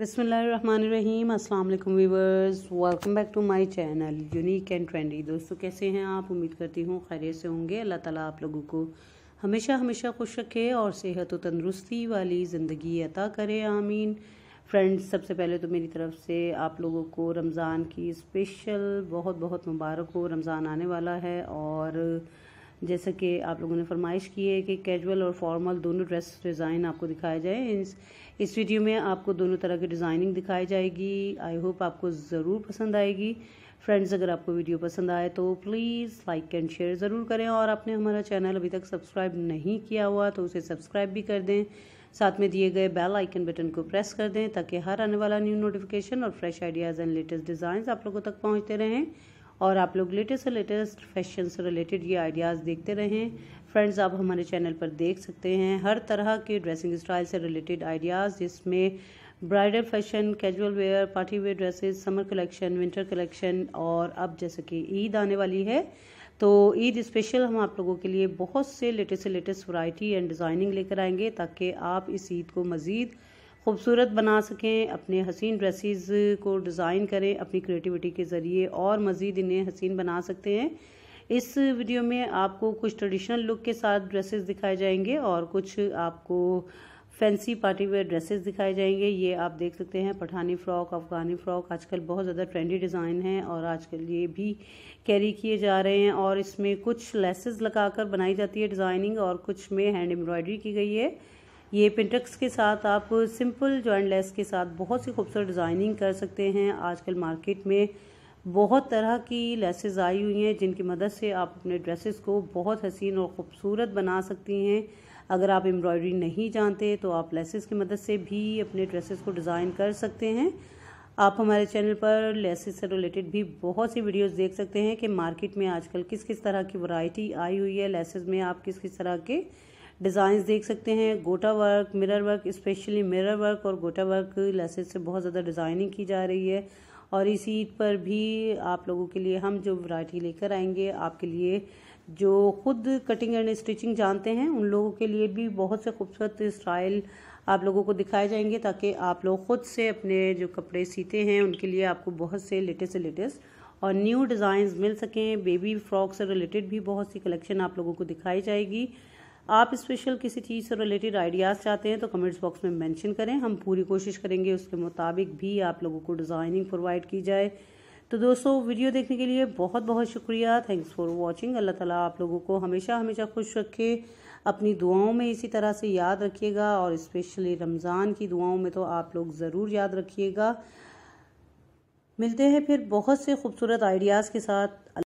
बसमीम अल्लाम viewers welcome back to my channel unique and trendy दोस्तों कैसे हैं आप उम्मीद करती हूँ खैरियत से होंगे अल्लाह ताला आप लोगों को हमेशा हमेशा खुश रखे और सेहत व तंदरुस्ती वाली ज़िंदगी अता करे आमीन फ्रेंड्स सबसे पहले तो मेरी तरफ से आप लोगों को रमज़ान की स्पेशल बहुत बहुत मुबारक हो रमज़ान आने वाला है और जैसा कि आप लोगों ने फरमाइश की है कि कैजुअल और फॉर्मल दोनों ड्रेस डिज़ाइन आपको दिखाया जाए इस इस वीडियो में आपको दोनों तरह की डिज़ाइनिंग दिखाई जाएगी आई होप आपको ज़रूर पसंद आएगी फ्रेंड्स अगर आपको वीडियो पसंद आए तो प्लीज़ लाइक एंड शेयर ज़रूर करें और आपने हमारा चैनल अभी तक सब्सक्राइब नहीं किया हुआ तो उसे सब्सक्राइब भी कर दें साथ में दिए गए बेल आइकन बटन को प्रेस कर दें ताकि हर आने वाला न्यू नोटिफिकेशन और fresh ideas and latest design आप लोगों तक पहुँचते रहें और आप लोग लेटेस्ट से लेटेस्ट फैशन से रिलेटेड ये आइडियाज़ देखते रहें फ्रेंड्स आप हमारे चैनल पर देख सकते हैं हर तरह के ड्रेसिंग स्टाइल से रिलेटेड आइडियाज़ जिसमें bridal fashion casual wear party wear dresses summer collection winter collection और अब जैसे कि ईद आने वाली है तो ईद स्पेशल हम आप लोगों के लिए बहुत से लेटेस्ट से लेटेस्ट वरायटी एंड डिज़ाइनिंग लेकर आएंगे ताकि आप इस ईद को मज़ीद खूबसूरत बना सकें अपने हसीन ड्रेसेस को डिज़ाइन करें अपनी क्रिएटिविटी के ज़रिए और मज़ीद इन्हें हसीन बना सकते हैं इस वीडियो में आपको कुछ ट्रेडिशनल लुक के साथ ड्रेसेस दिखाए जाएंगे और कुछ आपको फैंसी पार्टी वेयर ड्रेसेस दिखाए जाएंगे ये आप देख सकते हैं पठानी फ़्रॉक अफ़गानी फ़्रॉक आजकल बहुत ज़्यादा ट्रेंडी डिज़ाइन है और आजकल ये भी कैरी किए जा रहे हैं और इसमें कुछ लेसेस लगाकर बनाई जाती है डिज़ाइनिंग और कुछ में हैंड एम्ब्रॉयडरी की गई है ये पेंटक्स के साथ आप सिंपल जॉइंट लेस के साथ बहुत सी खूबसूरत डिज़ाइनिंग कर सकते हैं आजकल मार्केट में बहुत तरह की लेसेस आई हुई हैं जिनकी मदद से आप अपने ड्रेसेस को बहुत हसीन और ख़ूबसूरत बना सकती हैं अगर आप एम्ब्रॉयडरी नहीं जानते तो आप लेसेस की मदद से भी अपने ड्रेसेस को डिज़ाइन कर सकते हैं आप हमारे चैनल पर लेसेस से रिलेटेड भी बहुत सी वीडियोस देख सकते हैं कि मार्केट में आजकल किस किस तरह की वैरायटी आई हुई है लेसेस में आप किस किस तरह के डिज़ाइंस देख सकते हैं गोटा work mirror work specially mirror work और गोटा वर्क लेसेस से बहुत ज़्यादा डिज़ाइनिंग की जा रही है और इस ईद पर भी आप लोगों के लिए हम जो वैरायटी लेकर आएंगे आपके लिए जो खुद कटिंग एंड स्टिचिंग जानते हैं उन लोगों के लिए भी बहुत से खूबसूरत स्टाइल आप लोगों को दिखाए जाएंगे ताकि आप लोग ख़ुद से अपने जो कपड़े सीते हैं उनके लिए आपको बहुत से लेटेस्ट से लेटेस्ट और न्यू डिज़ाइंस मिल सकें बेबी फ्रॉक से रिलेटेड भी बहुत सी कलेक्शन आप लोगों को दिखाई जाएगी आप स्पेशल किसी चीज़ से रिलेटेड आइडियाज़ चाहते हैं तो कमेंट्स बॉक्स में मेंशन करें हम पूरी कोशिश करेंगे उसके मुताबिक भी आप लोगों को डिज़ाइनिंग प्रोवाइड की जाए तो दोस्तों वीडियो देखने के लिए बहुत बहुत शुक्रिया थैंक्स फॉर वॉचिंग अल्लाह ताला आप लोगों को हमेशा हमेशा खुश रखे अपनी दुआओं में इसी तरह से याद रखिएगा और इस्पेशली रमज़ान की दुआओं में तो आप लोग ज़रूर याद रखिएगा मिलते हैं फिर बहुत से खूबसूरत आइडियाज़ के साथ